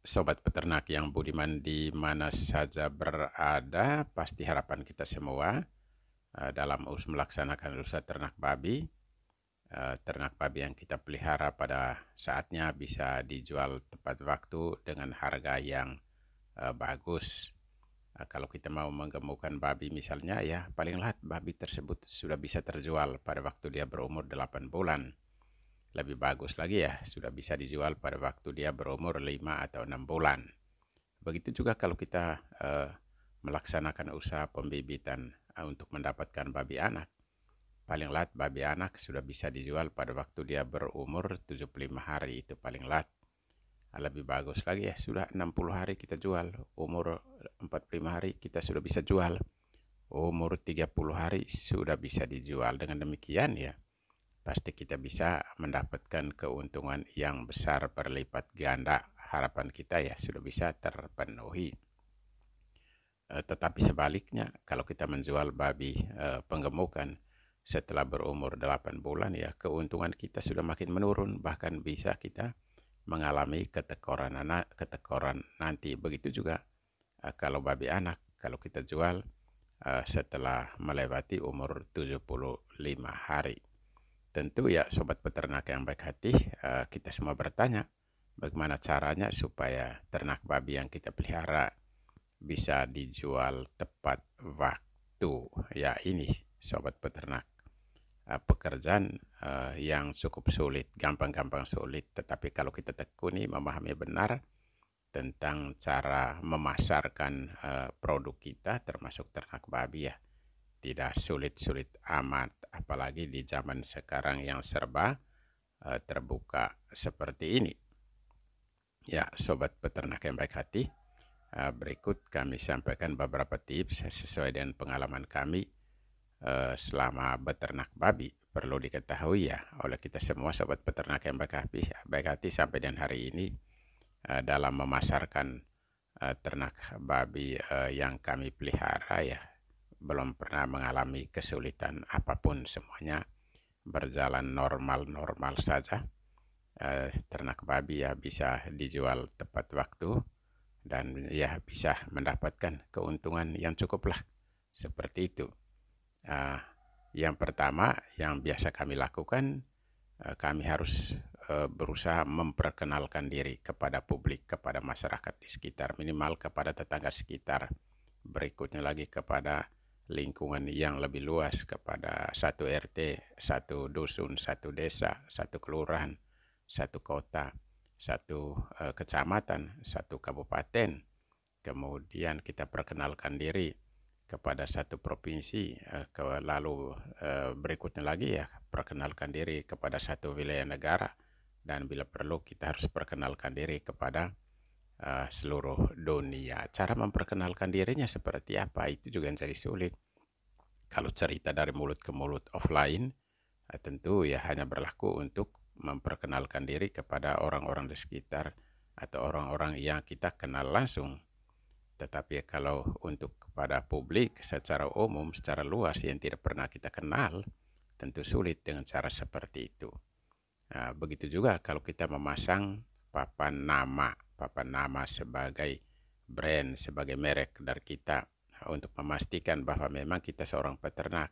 sobat peternak yang budiman di mana saja berada, pasti harapan kita semua uh, dalam us melaksanakan usaha ternak babi, eh, ternak babi yang kita pelihara pada saatnya bisa dijual tepat waktu dengan harga yang eh, bagus. kalau kita mau menggemukkan babi misalnya ya, paling lat babi tersebut sudah bisa terjual pada waktu dia berumur 8 bulan lebih bagus lagi ya, sudah bisa dijual pada waktu dia berumur 5 atau 6 bulan. Begitu juga kalau kita uh, melaksanakan usaha pembibitan eh, untuk mendapatkan babi anak. Paling lat babi anak sudah bisa dijual pada waktu dia berumur 75 hari itu paling lat. Lebih bagus lagi ya, sudah 60 hari kita jual, umur 45 hari kita sudah bisa jual umur 30 hari sudah bisa dijual. Dengan demikian ya, pasti kita bisa mendapatkan keuntungan yang besar berlipat ganda. Harapan kita ya sudah bisa terpenuhi. E, tetapi sebaliknya, kalau kita menjual babi e, penggemukan setelah berumur 8 bulan ya keuntungan kita sudah makin menurun, bahkan bisa kita mengalami ketekoran anak, ketekoran nanti. Begitu juga e, kalau babi anak, kalau kita jual setelah melewati umur 75 hari tentu ya sobat peternak yang baik hati eh, kita semua bertanya bagaimana caranya supaya ternak babi yang kita pelihara bisa dijual tepat waktu ya ini sobat peternak eh, pekerjaan eh, yang cukup sulit gampang-gampang sulit tetapi kalau kita tekuni memahami benar tentang cara memasarkan produk kita termasuk ternak babi ya tidak sulit-sulit amat apalagi di zaman sekarang yang serba eh, terbuka seperti ini. Ya, sobat peternak yang baik hati, eh, berikut kami sampaikan beberapa tips sesuai dengan pengalaman kami eh, selama beternak babi. Perlu diketahui ya oleh kita semua sobat peternak yang baik hati, baik hati sampai dengan hari ini dalam memasarkan ternak babi yang kami pelihara ya belum pernah mengalami kesulitan apapun semuanya berjalan normal-normal saja. Eh, ternak babi ya bisa dijual tepat waktu dan ya bisa mendapatkan keuntungan yang cukuplah seperti itu. Eh, yang pertama yang biasa kami lakukan eh, kami harus eh, berusaha memperkenalkan diri kepada publik, kepada masyarakat di sekitar, minimal kepada tetangga sekitar. Berikutnya lagi kepada lingkungan yang lebih luas kepada satu RT, satu dusun, satu desa, satu kelurahan, satu kota, satu eh, kecamatan, satu kabupaten. Kemudian kita perkenalkan diri kepada satu provinsi, eh, ke, lalu eh, berikutnya lagi ya perkenalkan diri kepada satu wilayah negara dan bila perlu kita harus perkenalkan diri kepada Eh, seluruh dunia. Cara memperkenalkan dirinya seperti apa itu juga yang jadi sulit. Kalau cerita dari mulut ke mulut offline, eh, tentu ya hanya berlaku untuk memperkenalkan diri kepada orang-orang di sekitar atau orang-orang yang kita kenal langsung. Tetapi kalau untuk kepada publik secara umum, secara luas yang tidak pernah kita kenal, tentu sulit dengan cara seperti itu. Nah, begitu juga kalau kita memasang papan nama papan nama sebagai brand, sebagai merek dari kita untuk memastikan bahwa memang kita seorang peternak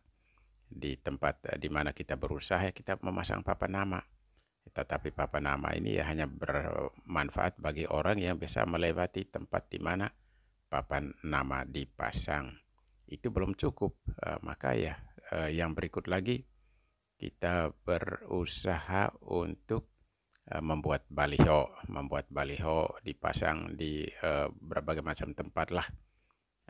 di tempat eh, di mana kita berusaha ya kita memasang papan nama. Tetapi papan nama ini ya hanya bermanfaat bagi orang yang bisa melewati tempat di mana papan nama dipasang. Itu belum cukup, eh, maka ya eh, yang berikut lagi kita berusaha untuk Eh, membuat baliho, membuat baliho dipasang di uh, berbagai macam tempat lah.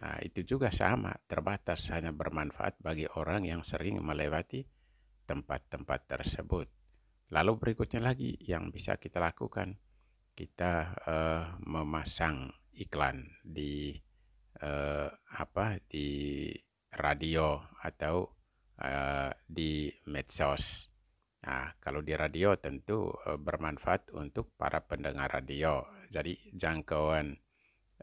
Nah, itu juga sama, terbatas hanya bermanfaat bagi orang yang sering melewati tempat-tempat tersebut. Lalu berikutnya lagi yang bisa kita lakukan, kita uh, memasang iklan di uh, apa di radio atau uh, di medsos Nah, kalau di radio tentu e, bermanfaat untuk para pendengar radio. Jadi jangkauan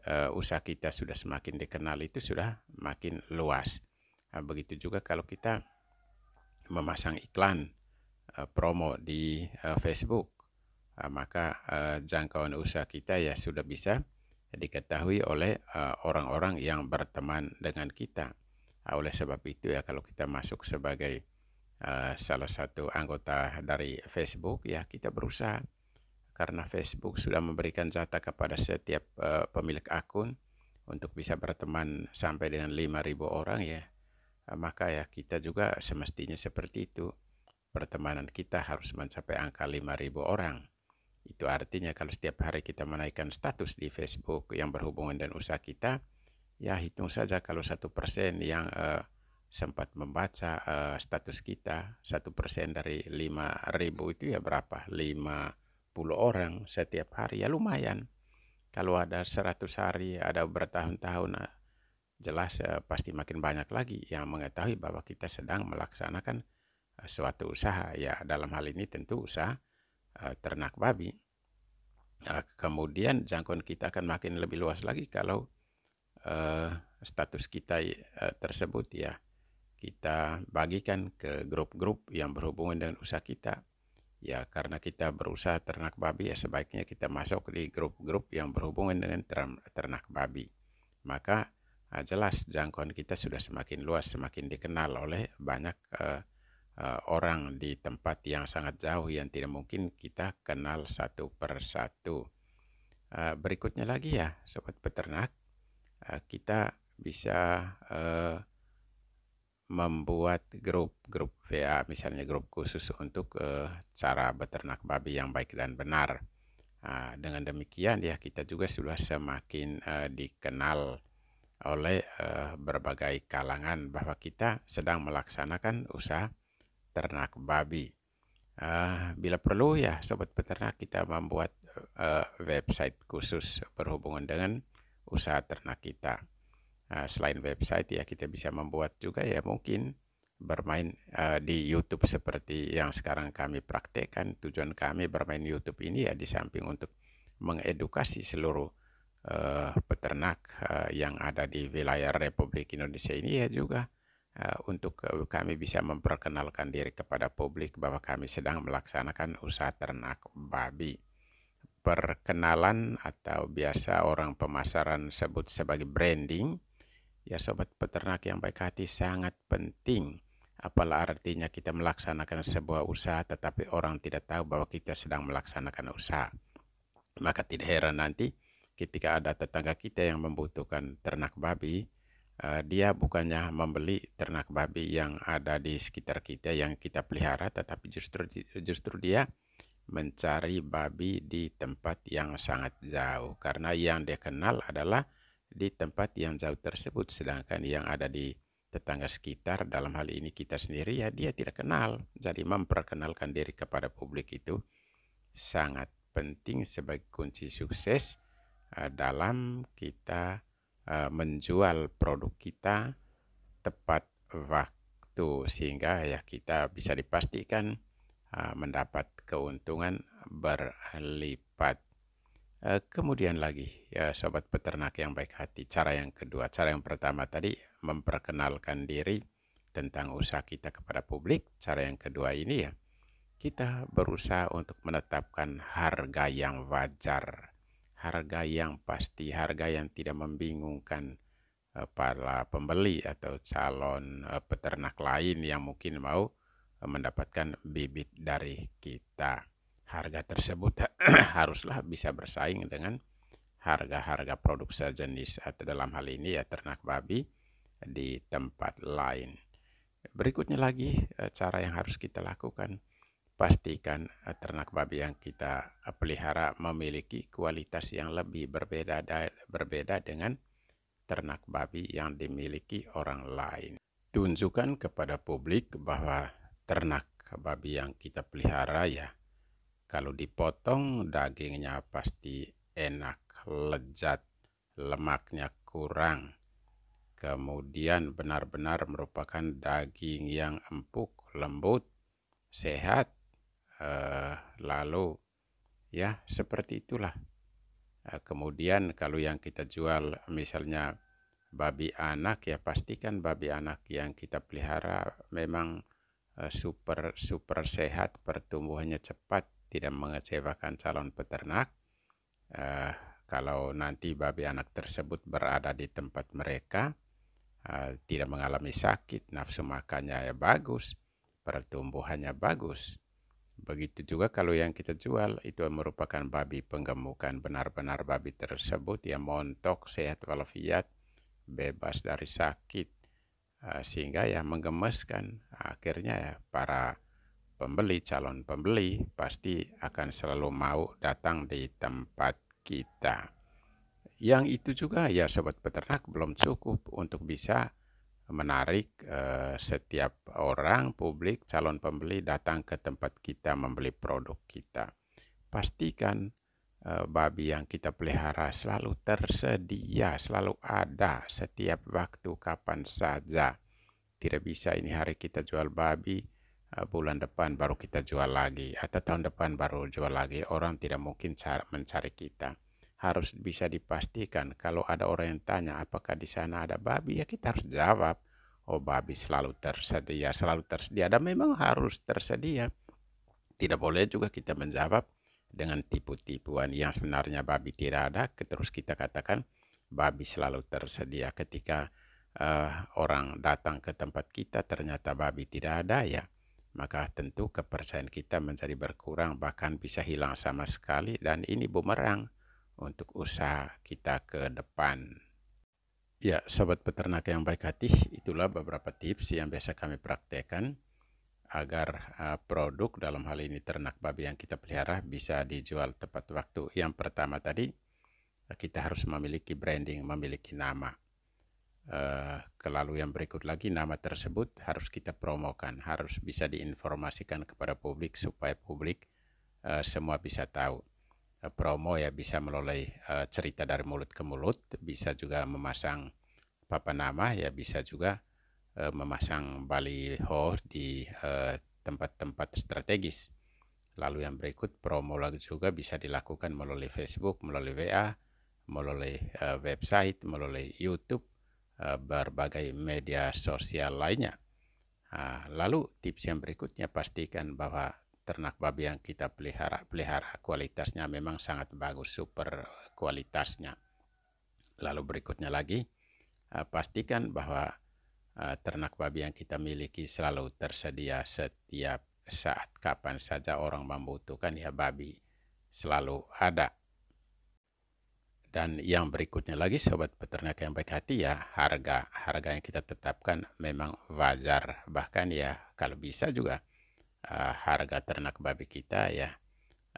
e, usaha kita sudah semakin dikenal itu sudah makin luas. Nah, begitu juga kalau kita memasang iklan e, promo di e, Facebook, e, maka e, jangkauan usaha kita ya sudah bisa diketahui oleh orang-orang uh, yang berteman dengan kita. Nah, oleh sebab itu ya kalau kita masuk sebagai Eh, salah satu anggota dari Facebook ya kita berusaha karena Facebook sudah memberikan jatah kepada setiap uh, pemilik akun untuk bisa berteman sampai dengan 5000 orang ya eh, maka ya kita juga semestinya seperti itu pertemanan kita harus mencapai angka 5000 orang itu artinya kalau setiap hari kita menaikkan status di Facebook yang berhubungan dengan usaha kita ya hitung saja kalau satu persen yang uh, sempat membaca uh, status kita satu persen dari lima ribu itu ya berapa lima puluh orang setiap hari ya lumayan kalau ada seratus hari ada bertahun-tahun eh, jelas uh, pasti makin banyak lagi yang mengetahui bahwa kita sedang melaksanakan uh, suatu usaha ya dalam hal ini tentu usaha uh, ternak babi uh, kemudian jangkauan kita akan makin lebih luas lagi kalau uh, status kita uh, tersebut ya kita bagikan ke grup-grup yang berhubungan dengan usaha kita. Ya karena kita berusaha ternak babi ya sebaiknya kita masuk di grup-grup yang berhubungan dengan ternak babi. Maka ah, jelas jangkauan kita sudah semakin luas, semakin dikenal oleh banyak uh, uh, orang di tempat yang sangat jauh yang tidak mungkin kita kenal satu satu. Uh, berikutnya lagi ya sobat peternak, uh, kita bisa uh, membuat grup-grup VA, ya, misalnya grup khusus untuk uh, cara beternak babi yang baik dan benar. Nah, dengan demikian ya kita juga sudah semakin uh, dikenal oleh uh, berbagai kalangan bahwa kita sedang melaksanakan usaha ternak babi. Uh, bila perlu ya sobat peternak kita membuat uh, website khusus berhubungan dengan usaha ternak kita. Ah, selain website ya kita bisa membuat juga ya mungkin bermain uh, di YouTube seperti yang sekarang kami praktekkan tujuan kami bermain YouTube ini ya di samping untuk mengedukasi seluruh uh, peternak uh, yang ada di wilayah Republik Indonesia ini ya juga uh, untuk uh, kami bisa memperkenalkan diri kepada publik bahwa kami sedang melaksanakan usaha ternak babi perkenalan atau biasa orang pemasaran sebut sebagai branding Ya sobat peternak yang baik hati sangat penting. Apalah artinya kita melaksanakan sebuah usaha tetapi orang tidak tahu bahwa kita sedang melaksanakan usaha. Maka tidak heran nanti ketika ada tetangga kita yang membutuhkan ternak babi, eh, dia bukannya membeli ternak babi yang ada di sekitar kita yang kita pelihara tetapi justru justru dia mencari babi di tempat yang sangat jauh karena yang dia kenal adalah di tempat yang jauh tersebut sedangkan yang ada di tetangga sekitar dalam hal ini kita sendiri ya dia tidak kenal jadi memperkenalkan diri kepada publik itu sangat penting sebagai kunci sukses eh, dalam kita eh, menjual produk kita tepat waktu sehingga ya kita bisa dipastikan eh, mendapat keuntungan berlipat Eh, kemudian lagi, ya sobat peternak yang baik hati, cara yang kedua, cara yang pertama tadi memperkenalkan diri tentang usaha kita kepada publik. Cara yang kedua ini ya, kita berusaha untuk menetapkan harga yang wajar, harga yang pasti, harga yang tidak membingungkan eh, para pembeli atau calon eh, peternak lain yang mungkin mau mendapatkan bibit dari kita harga tersebut haruslah bisa bersaing dengan harga-harga produk sejenis atau eh, dalam hal ini ya ternak babi di tempat lain. Berikutnya lagi eh, cara yang harus kita lakukan pastikan eh, ternak babi yang kita pelihara memiliki kualitas yang lebih berbeda berbeda dengan ternak babi yang dimiliki orang lain. Tunjukkan kepada publik bahwa ternak babi yang kita pelihara ya kalau dipotong dagingnya pasti enak, lezat, lemaknya kurang. Kemudian benar-benar merupakan daging yang empuk, lembut, sehat. Uh, lalu ya seperti itulah. Uh, kemudian kalau yang kita jual misalnya babi anak ya pastikan babi anak yang kita pelihara memang eh, super super sehat pertumbuhannya cepat tidak mengecewakan calon peternak. Uh, kalau nanti babi anak tersebut berada di tempat mereka, uh, tidak mengalami sakit, nafsu makannya ya bagus, pertumbuhannya bagus. Begitu juga kalau yang kita jual itu merupakan babi penggemukan benar-benar babi tersebut yang montok sehat walafiat bebas dari sakit eh, sehingga ya menggemaskan akhirnya ya para pembeli, calon pembeli pasti akan selalu mau datang di tempat kita. Yang itu juga ya sobat peternak belum cukup untuk bisa menarik eh, setiap orang publik calon pembeli datang ke tempat kita membeli produk kita. Pastikan eh, babi yang kita pelihara selalu tersedia, selalu ada setiap waktu kapan saja. Tidak bisa ini hari kita jual babi, Eh, bulan depan baru kita jual lagi atau tahun depan baru jual lagi orang tidak mungkin mencari kita harus bisa dipastikan kalau ada orang yang tanya apakah di sana ada babi ya kita harus jawab oh babi selalu tersedia selalu tersedia dan memang harus tersedia tidak boleh juga kita menjawab dengan tipu-tipuan yang sebenarnya babi tidak ada terus kita katakan babi selalu tersedia ketika uh, orang datang ke tempat kita ternyata babi tidak ada ya maka tentu kepercayaan kita menjadi berkurang bahkan bisa hilang sama sekali dan ini bumerang untuk usaha kita ke depan. Ya, sobat peternak yang baik hati, itulah beberapa tips yang biasa kami praktekkan agar eh, produk dalam hal ini ternak babi yang kita pelihara bisa dijual tepat waktu. Yang pertama tadi, kita harus memiliki branding, memiliki nama uh, yang berikut lagi nama tersebut harus kita promokan, harus bisa diinformasikan kepada publik supaya publik eh, semua bisa tahu. Eh, promo ya bisa melalui cerita dari mulut ke mulut, bisa juga memasang papan nama, ya bisa juga memasang baliho di tempat-tempat strategis. Lalu yang berikut promo lagi juga bisa dilakukan melalui Facebook, melalui WA, melalui website, melalui YouTube Eh, berbagai media sosial lainnya. Ah, lalu tips yang berikutnya pastikan bahwa ternak babi yang kita pelihara, pelihara kualitasnya memang sangat bagus, super kualitasnya. Lalu berikutnya lagi, eh, pastikan bahwa eh, ternak babi yang kita miliki selalu tersedia setiap saat kapan saja orang membutuhkan ya babi selalu ada dan yang berikutnya lagi sobat peternak yang baik hati ya harga harga yang kita tetapkan memang wajar bahkan ya kalau bisa juga uh, harga ternak babi kita ya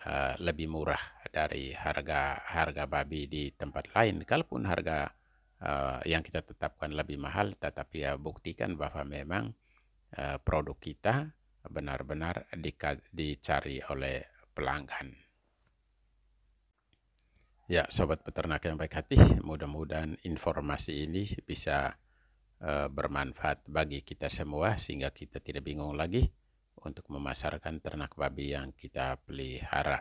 uh, lebih murah dari harga harga babi di tempat lain. Kalaupun harga uh, yang kita tetapkan lebih mahal tetapi ya buktikan bahwa memang uh, produk kita benar-benar dicari oleh pelanggan. Ya, sobat peternak yang baik hati, mudah-mudahan informasi ini bisa e, bermanfaat bagi kita semua sehingga kita tidak bingung lagi untuk memasarkan ternak babi yang kita pelihara.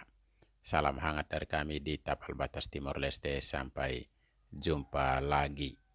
Salam hangat dari kami di Tapal Batas Timor Leste. Sampai jumpa lagi.